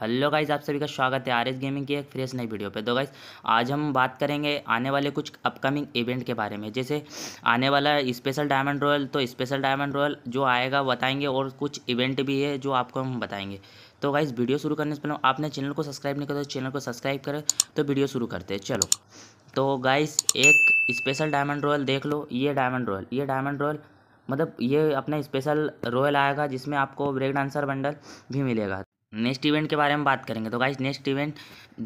hello guys आप सभी का स्वागत है आर एस गेमिंग की एक फ्रेश नई वीडियो पे तो गाइज आज हम बात करेंगे आने वाले कुछ अपकमिंग इवेंट के बारे में जैसे आने वाला स्पेशल डायमंड रॉयल तो स्पेशल डायमंड रॉयल जो आएगा बताएंगे और कुछ इवेंट भी है जो आपको हम बताएंगे तो गाइज वीडियो शुरू करने से पहले आपने चैनल को सब्सक्राइब नहीं करा तो चैनल को सब्सक्राइब करें तो वीडियो शुरू करते हैं चलो तो गाइज एक स्पेशल डायमंड रॉयल देख लो ये डायमंड रॉयल ये डायमंड रॉयल मतलब ये अपना स्पेशल रॉयल आएगा जिसमें आपको ब्रेक डांसर बंडल भी मिलेगा नेक्स्ट इवेंट के बारे में बात करेंगे तो गाइज़ नेक्स्ट इवेंट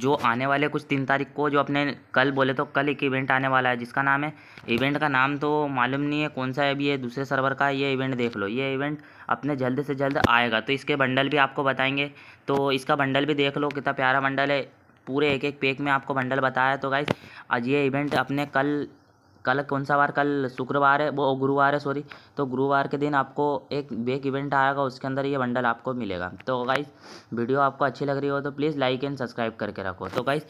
जो आने वाले कुछ तीन तारीख को जो अपने कल बोले तो कल एक इवेंट आने वाला है जिसका नाम है इवेंट का नाम तो मालूम नहीं है कौन सा है अभी ये दूसरे सर्वर का ये इवेंट देख लो ये इवेंट अपने जल्द से जल्द आएगा तो इसके बंडल भी आपको बताएंगे तो इसका बंडल भी देख लो कितना प्यारा बंडल है पूरे एक एक पेक में आपको बंडल बताया तो गाइज आज ये इवेंट अपने कल कल कौन सा वार कल शुक्रवार है वो गुरुवार है सॉरी तो गुरुवार के दिन आपको एक बेक इवेंट आएगा उसके अंदर ये बंडल आपको मिलेगा तो गाइज वीडियो आपको अच्छी लग रही हो तो प्लीज़ लाइक एंड सब्सक्राइब करके रखो तो गाइज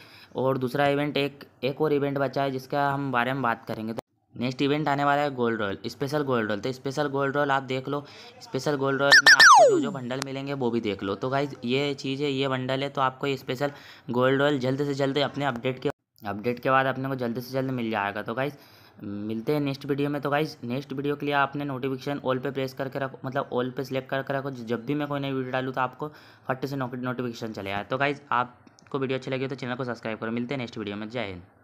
और दूसरा इवेंट एक एक और इवेंट बचा है जिसका हम बारे में बात करेंगे तो नेक्स्ट इवेंट आने वाला है gold royal special gold royal तो स्पेशल गोल्ड रॉयल आप देख लो स्पेशल गोल्ड रॉयल में आपको जो जो बंडल मिलेंगे वो भी देख लो तो गाइज ये चीज़ है ये बंडल है तो आपको ये स्पेशल गोल्ड रॉयल जल्द से जल्द अपने अपडेट के अपडेट के बाद अपने को जल्द से जल्द मिल जाएगा तो गाइज़ मिलते हैं नेक्स्ट वीडियो में तो गाइज नेक्स्ट वीडियो के लिए आपने नोटिफिकेशन ऑल पे प्रेस करके रखो मतलब ऑल पे सिलेक्ट करके रखो जब भी मैं कोई नई वीडियो डालूँ तो आपको फट से नोटिफिकेशन चले आए तो गाइज आपको वीडियो अच्छी लगी तो चैनल को सब्सक्राइब करो मिलते हैं नेक्स्ट वीडियो में जय हिंद